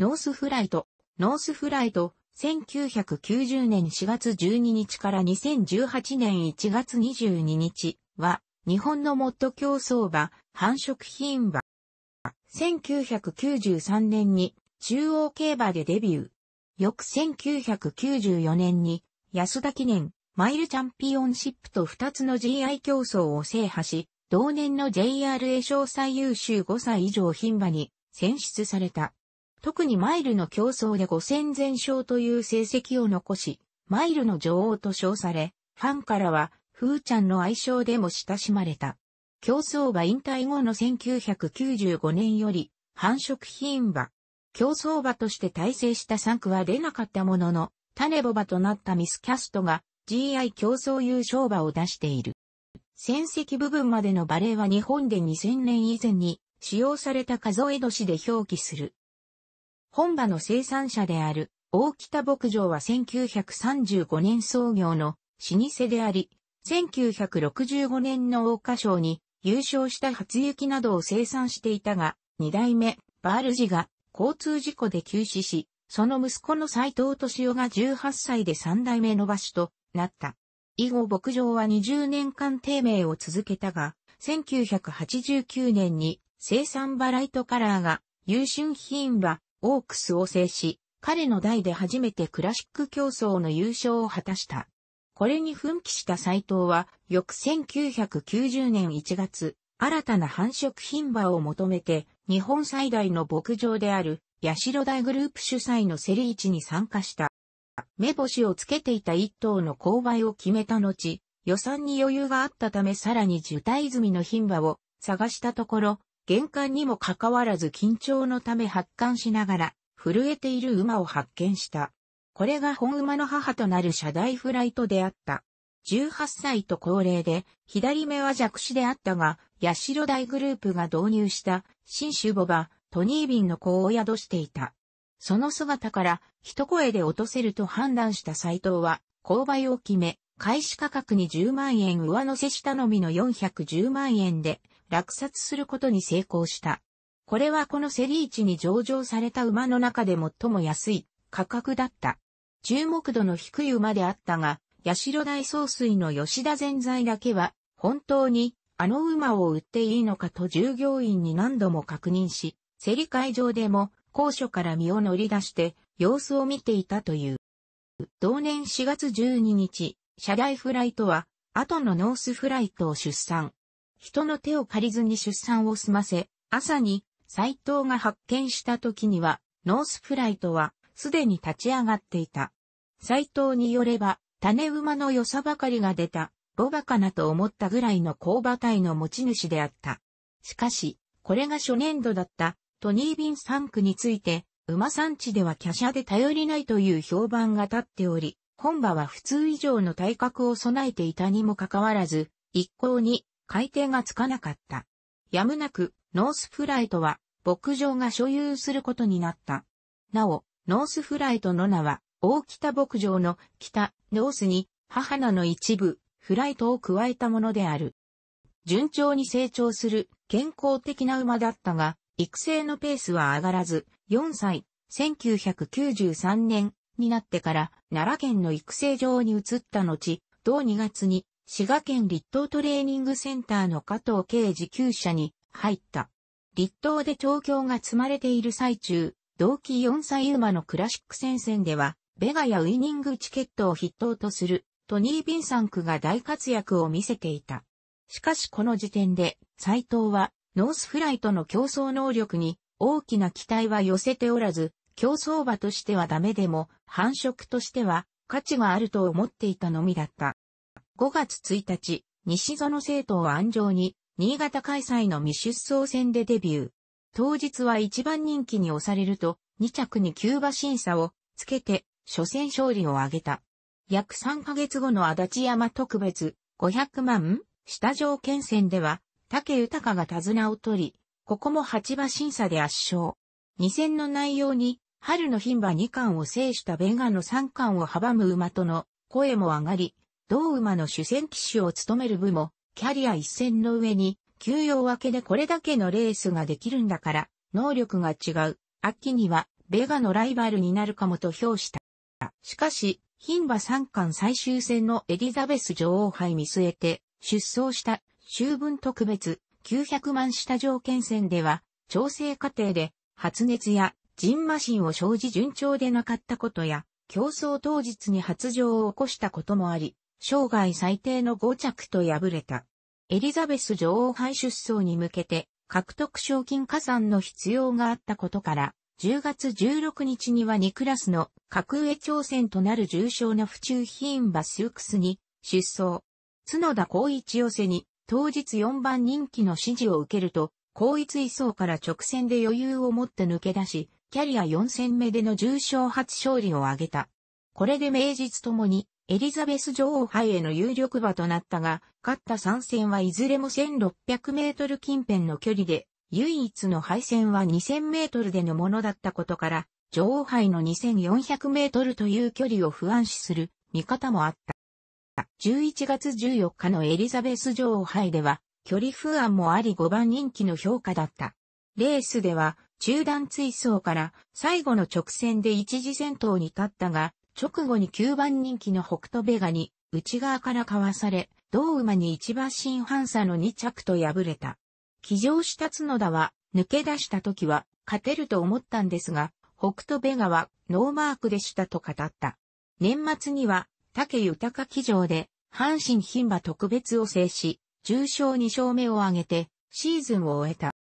ノースフライト、ノースフライト、1990年4月12日から2018年1月22日は、日本のモッド競争馬、繁殖品馬。1993年に中央競馬でデビュー。翌1994年に安田記念、マイルチャンピオンシップと2つの GI 競争を制覇し、同年の JRA 賞最優秀5歳以上牝馬に選出された。特にマイルの競争で5戦全勝という成績を残し、マイルの女王と称され、ファンからは、ふーちゃんの愛称でも親しまれた。競争馬引退後の1995年より、繁殖品馬。競争馬として体制した3区は出なかったものの、種ボ馬となったミスキャストが GI 競争優勝馬を出している。戦績部分までのバレーは日本で2000年以前に使用された数え年で表記する。本場の生産者である大北牧場は1935年創業の老舗であり、1965年の大花賞に優勝した初雪などを生産していたが、二代目バールジが交通事故で急死し、その息子の斎藤敏夫が18歳で三代目の場所となった。以後牧場は20年間低迷を続けたが、1989年に生産バライトカラーが優秀品はオークスを制し、彼の代で初めてクラシック競争の優勝を果たした。これに奮起した斎藤は、翌1990年1月、新たな繁殖品馬を求めて、日本最大の牧場である、八代大グループ主催のセリ市に参加した。目星をつけていた一頭の購買を決めた後、予算に余裕があったためさらに受胎済みの品馬を探したところ、玄関にもかかわらず緊張のため発汗しながら、震えている馬を発見した。これが本馬の母となるシ大フライトであった。18歳と高齢で、左目は弱視であったが、八代大グループが導入した、新種ボバ、トニービンの子を宿していた。その姿から、一声で落とせると判断した斎藤は、購買を決め、開始価格に10万円上乗せしたのみの410万円で、落札することに成功した。これはこのセリーチに上場された馬の中で最も安い価格だった。注目度の低い馬であったが、八代大総帥の吉田全財だけは、本当にあの馬を売っていいのかと従業員に何度も確認し、競り会場でも高所から身を乗り出して様子を見ていたという。同年4月12日、車台フライトは、後のノースフライトを出産。人の手を借りずに出産を済ませ、朝に斎藤が発見した時には、ノースフライトはすでに立ち上がっていた。斎藤によれば、種馬の良さばかりが出た、ロバかなと思ったぐらいの工馬体の持ち主であった。しかし、これが初年度だったトニー・ビン・サンクについて、馬産地では華奢で頼りないという評判が立っており、本馬は普通以上の体格を備えていたにもかかわらず、一向に改定がつかなかった。やむなく、ノースフライトは、牧場が所有することになった。なお、ノースフライトの名は、大北牧場の北、ノースに、母名の一部、フライトを加えたものである。順調に成長する健康的な馬だったが、育成のペースは上がらず、4歳、1993年になってから奈良県の育成場に移った後、同2月に滋賀県立東トレーニングセンターの加藤慶事厩舎に入った。立東で調教が積まれている最中、同期4歳馬のクラシック戦線では、ベガやウイニングチケットを筆頭とするトニー・ビンサンクが大活躍を見せていた。しかしこの時点で、斎藤はノースフライとの競争能力に大きな期待は寄せておらず、競争馬としてはダメでも、繁殖としては価値があると思っていたのみだった。5月1日、西園生徒を安城に、新潟開催の未出走戦でデビュー。当日は一番人気に押されると、2着に急馬審査をつけて、初戦勝利を挙げた。約3ヶ月後の足立山特別500万下条件戦では、竹豊が手綱を取り、ここも8馬審査で圧勝。2戦の内容に、春の牝馬2冠を制したベガの3冠を阻む馬との声も上がり、同馬の主戦騎手を務める部も、キャリア一戦の上に、休養明けでこれだけのレースができるんだから、能力が違う。秋には、ベガのライバルになるかもと評した。しかし、牝馬三冠最終戦のエリザベス女王杯見据えて、出走した、秋分特別、900万下条件戦では、調整過程で、発熱や、ジンマシンを生じ順調でなかったことや、競争当日に発情を起こしたこともあり、生涯最低の5着と敗れた。エリザベス女王杯出走に向けて、獲得賞金加算の必要があったことから、10月16日には2クラスの格上挑戦となる重賞の府中ヒーンバスークスに出走。角田光一寄せに当日4番人気の支持を受けると、光一位層から直線で余裕を持って抜け出し、キャリア4戦目での重賞初勝利を挙げた。これで名実ともにエリザベス女王杯への有力馬となったが、勝った3戦はいずれも1600メートル近辺の距離で、唯一の敗戦は2000メートルでのものだったことから、女王杯の2400メートルという距離を不安視する見方もあった。11月14日のエリザベス女王杯では、距離不安もあり5番人気の評価だった。レースでは、中段追走から最後の直線で一時戦闘に立ったが、直後に9番人気の北斗ベガに内側からかわされ、同馬に一馬新反差の2着と敗れた。騎乗した角田は抜け出した時は勝てると思ったんですが、北斗ベガはノーマークでしたと語った。年末には竹豊騎乗で阪神牝馬特別を制し、重賞2勝目を挙げてシーズンを終えた。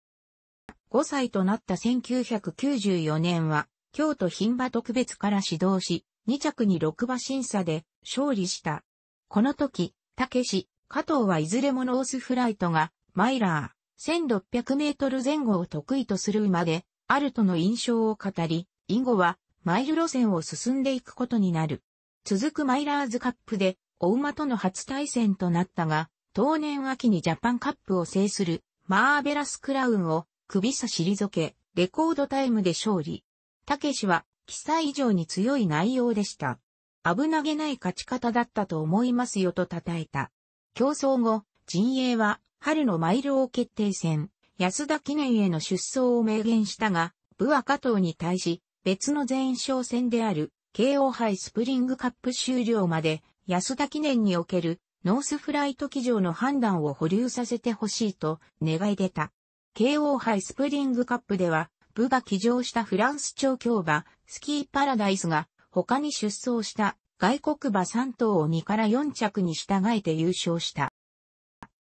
5歳となった1994年は京都牝馬特別から指導し、2着に6馬審査で勝利した。この時、たけし、加藤はいずれもノースフライトが、マイラー、1600メートル前後を得意とする馬で、あるとの印象を語り、以後は、マイル路線を進んでいくことになる。続くマイラーズカップで、お馬との初対戦となったが、当年秋にジャパンカップを制する、マーベラスクラウンを、首差し退け、レコードタイムで勝利。たけしは、記載以上に強い内容でした。危なげない勝ち方だったと思いますよと称えた。競争後、陣営は春のマイル王決定戦、安田記念への出走を明言したが、部は加藤に対し、別の前哨戦である、慶応杯スプリングカップ終了まで、安田記念における、ノースフライト機場の判断を保留させてほしいと願い出た。慶応杯スプリングカップでは、部が騎乗したフランス調教馬、スキーパラダイスが、他に出走した外国馬3頭を2から4着に従えて優勝した。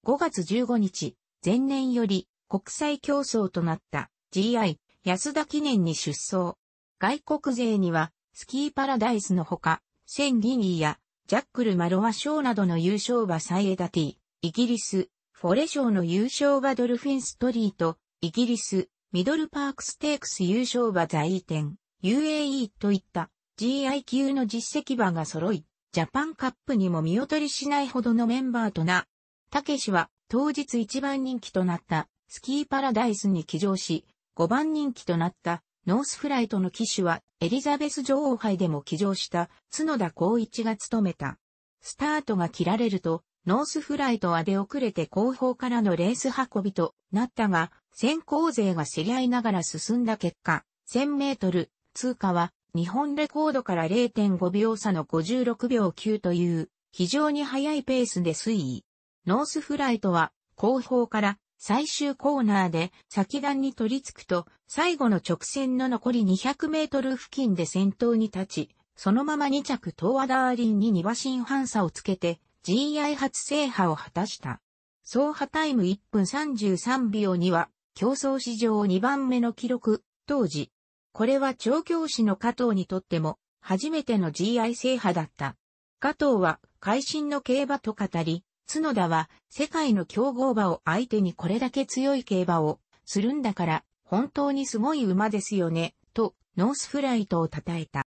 5月15日、前年より国際競争となった GI 安田記念に出走。外国勢にはスキーパラダイスのほか、センギニーやジャックル・マロワ賞などの優勝馬サイエダティ、イギリス、フォレ賞の優勝馬ドルフィンストリート、イギリス、ミドルパークステークス優勝馬在位店、UAE といった GI 級の実績馬が揃い、ジャパンカップにも見劣りしないほどのメンバーとな。たけしは当日一番人気となったスキーパラダイスに騎乗し、五番人気となったノースフライトの騎手はエリザベス女王杯でも騎乗した角田光一が務めた。スタートが切られると、ノースフライトは出遅れて後方からのレース運びとなったが、先行勢が競り合いながら進んだ結果、1000メートル通過は日本レコードから0.5秒差の56秒9という非常に速いペースで推移。ノースフライトは後方から最終コーナーで先段に取り付くと最後の直線の残り200メートル付近で先頭に立ち、そのまま2着東和ダーリンに2馬身反差をつけて GI 初制覇を果たした。総破タイム1分33秒には競争史上2番目の記録、当時。これは調教師の加藤にとっても、初めての GI 制覇だった。加藤は、会心の競馬と語り、角田は、世界の競合馬を相手にこれだけ強い競馬を、するんだから、本当にすごい馬ですよね、と、ノースフライトを称えた。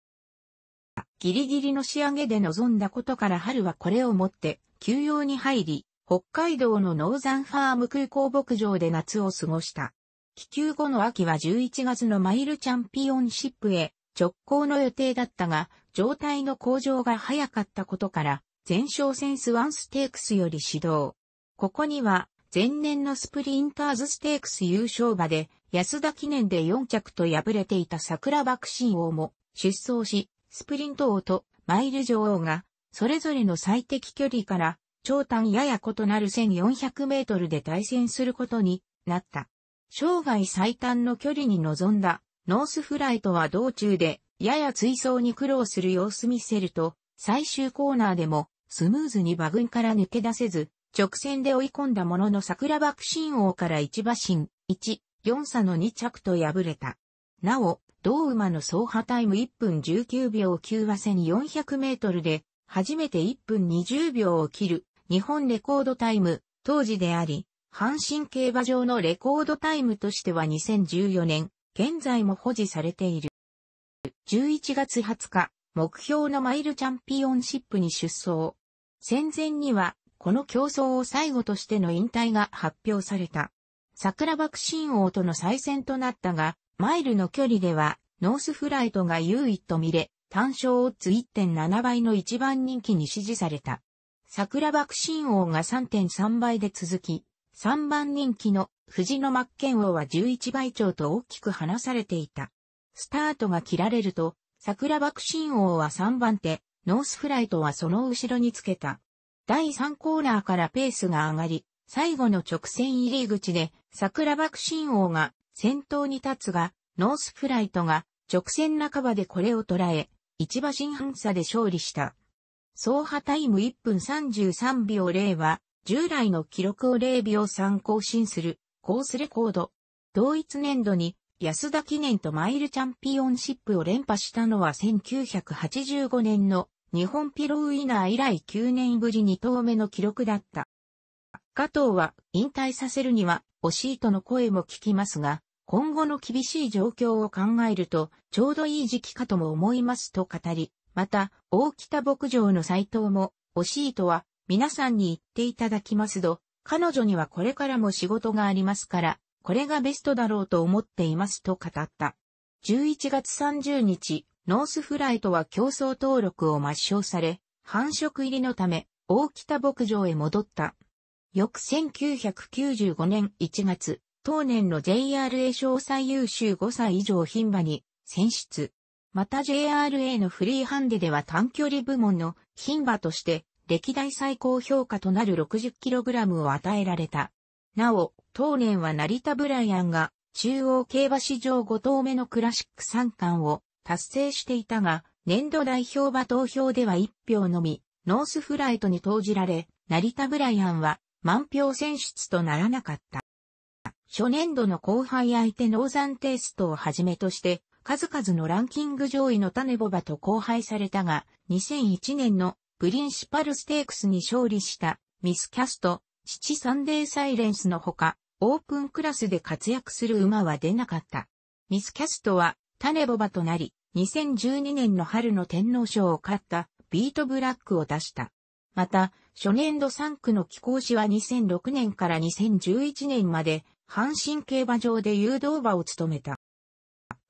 ギリギリの仕上げで臨んだことから春はこれをもって、休養に入り、北海道のノーザンファーム空港牧場で夏を過ごした。気球後の秋は11月のマイルチャンピオンシップへ直行の予定だったが、状態の向上が早かったことから、前哨戦スワンステークスより始動。ここには、前年のスプリンターズステークス優勝馬で、安田記念で4着と敗れていた桜爆心王も出走し、スプリント王とマイル女王が、それぞれの最適距離から長短やや異なる1400メートルで対戦することになった。生涯最短の距離に臨んだノースフライトは道中でやや追走に苦労する様子見せると、最終コーナーでもスムーズに馬群から抜け出せず、直線で追い込んだものの桜爆心王から1馬身、1、4差の2着と敗れた。なお、同馬の走破タイム1分19秒9は1400メートルで、初めて1分20秒を切る日本レコードタイム、当時であり、阪神競馬場のレコードタイムとしては2014年、現在も保持されている。11月20日、目標のマイルチャンピオンシップに出走。戦前には、この競争を最後としての引退が発表された。桜爆心王との再戦となったが、マイルの距離では、ノースフライトが優位と見れ、単勝オッズ1.7倍の一番人気に支持された。桜爆心王が3.3倍で続き、3番人気の藤野真剣王は11倍長と大きく離されていた。スタートが切られると、桜爆心王は3番手、ノースフライトはその後ろにつけた。第3コーナーからペースが上がり、最後の直線入り口で桜爆心王が先頭に立つが、ノースフライトが直線半ばでこれを捉え、一馬身半差で勝利した。走破タイム1分33秒0は、従来の記録を0秒3更新するコースレコード。同一年度に安田記念とマイルチャンピオンシップを連覇したのは1985年の日本ピロウイナー以来9年ぶり2投目の記録だった。加藤は引退させるには惜しいとの声も聞きますが、今後の厳しい状況を考えるとちょうどいい時期かとも思いますと語り、また、大北牧場の斎藤も、惜しいとは、皆さんに言っていただきますど、彼女にはこれからも仕事がありますから、これがベストだろうと思っていますと語った。11月30日、ノースフライトは競争登録を抹消され、繁殖入りのため、大北牧場へ戻った。翌1995年1月、当年の JRA 賞最優秀5歳以上牝馬に選出。また JRA のフリーハンデでは短距離部門の牝馬として歴代最高評価となる 60kg を与えられた。なお、当年は成田ブライアンが中央競馬史上5頭目のクラシック3冠を達成していたが、年度代表馬投票では1票のみ、ノースフライトに投じられ、成田ブライアンは満票選出とならなかった。初年度の後輩相手ノーザンテイストをはじめとして、数々のランキング上位の種ボバと交配されたが、2001年のプリンシパルステークスに勝利したミスキャスト、父サンデーサイレンスのほか、オープンクラスで活躍する馬は出なかった。ミスキャストは種ボバとなり、2012年の春の天皇賞を勝ったビートブラックを出した。また、初年度3区の貴公子は2006年から2011年まで、阪神競馬場で誘導馬を務めた。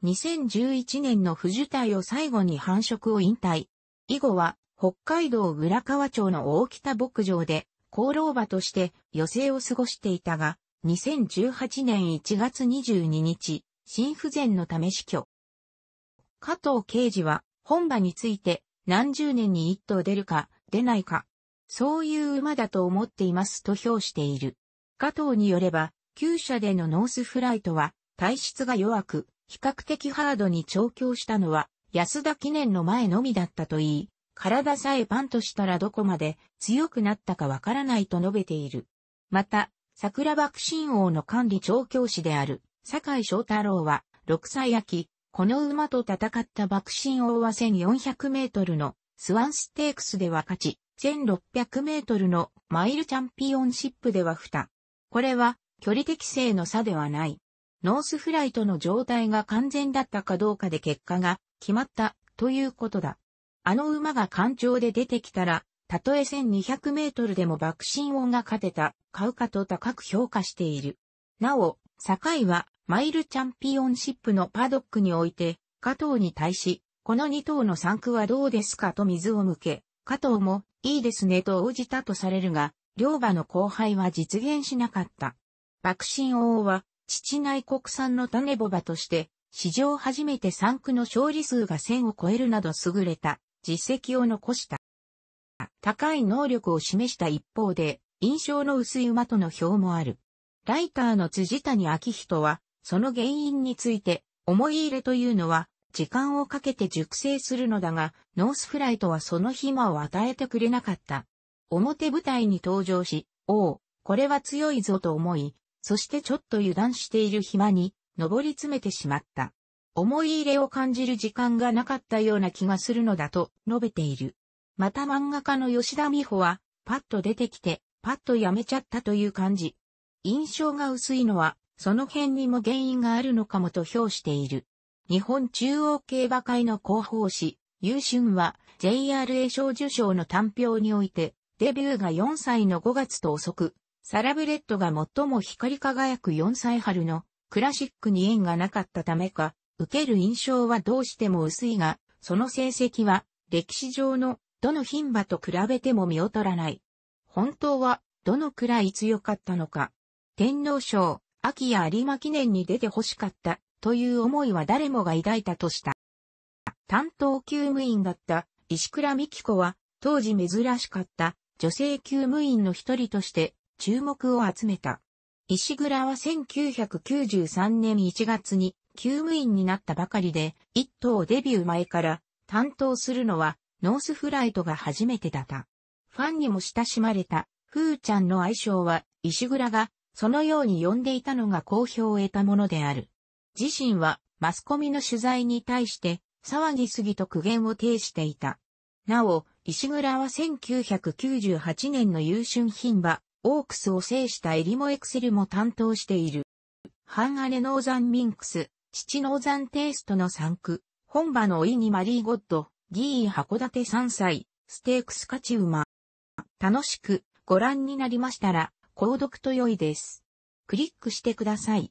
2011年の不受体を最後に繁殖を引退。以後は、北海道浦河町の大北牧場で、功労馬として余生を過ごしていたが、2018年1月22日、心不全のため死去。加藤刑事は、本馬について、何十年に一頭出るか、出ないか、そういう馬だと思っていますと評している。加藤によれば、旧車でのノースフライトは、体質が弱く、比較的ハードに調教したのは安田記念の前のみだったといい、体さえパンとしたらどこまで強くなったかわからないと述べている。また、桜爆心王の管理調教師である、坂井翔太郎は、6歳秋、この馬と戦った爆心王は1400メートルのスワンステークスでは勝ち、1600メートルのマイルチャンピオンシップでは負担。これは距離適正の差ではない。ノースフライトの状態が完全だったかどうかで結果が決まったということだ。あの馬が干潮で出てきたら、たとえ1200メートルでも爆心音が勝てた、買うかと高く評価している。なお、堺はマイルチャンピオンシップのパドックにおいて、加藤に対し、この2頭の産区はどうですかと水を向け、加藤も、いいですねと応じたとされるが、両馬の後輩は実現しなかった。爆心王は、父内国産の種ボバとして、史上初めて3区の勝利数が1000を超えるなど優れた実績を残した。高い能力を示した一方で、印象の薄い馬との表もある。ライターの辻谷明人は、その原因について、思い入れというのは、時間をかけて熟成するのだが、ノースフライトはその暇を与えてくれなかった。表舞台に登場し、おお、これは強いぞと思い、そしてちょっと油断している暇に、登り詰めてしまった。思い入れを感じる時間がなかったような気がするのだと述べている。また漫画家の吉田美穂は、パッと出てきて、パッとやめちゃったという感じ。印象が薄いのは、その辺にも原因があるのかもと評している。日本中央競馬会の広報誌、優春は JRA 賞受賞の単評において、デビューが4歳の5月と遅く、サラブレッドが最も光り輝く4歳春のクラシックに縁がなかったためか、受ける印象はどうしても薄いが、その成績は歴史上のどの牝馬と比べても見劣らない。本当はどのくらい強かったのか。天皇賞、秋や有馬記念に出て欲しかったという思いは誰もが抱いたとした。担当厩務員だった石倉美希子は当時珍しかった女性厩務員の一人として注目を集めた。石倉は1993年1月に休務員になったばかりで、一等デビュー前から担当するのはノースフライトが初めてだった。ファンにも親しまれた、ふーちゃんの愛称は石倉がそのように呼んでいたのが好評を得たものである。自身はマスコミの取材に対して騒ぎすぎと苦言を呈していた。なお、石倉は1998年の優春品場、オークスを制したエリモエクセルも担当している。半姉ノーザンミンクス、父ノーザンテイストの産区、本場のイにマリーゴッド、ギー函館山菜、ステークス勝ち馬。楽しくご覧になりましたら、購読と良いです。クリックしてください。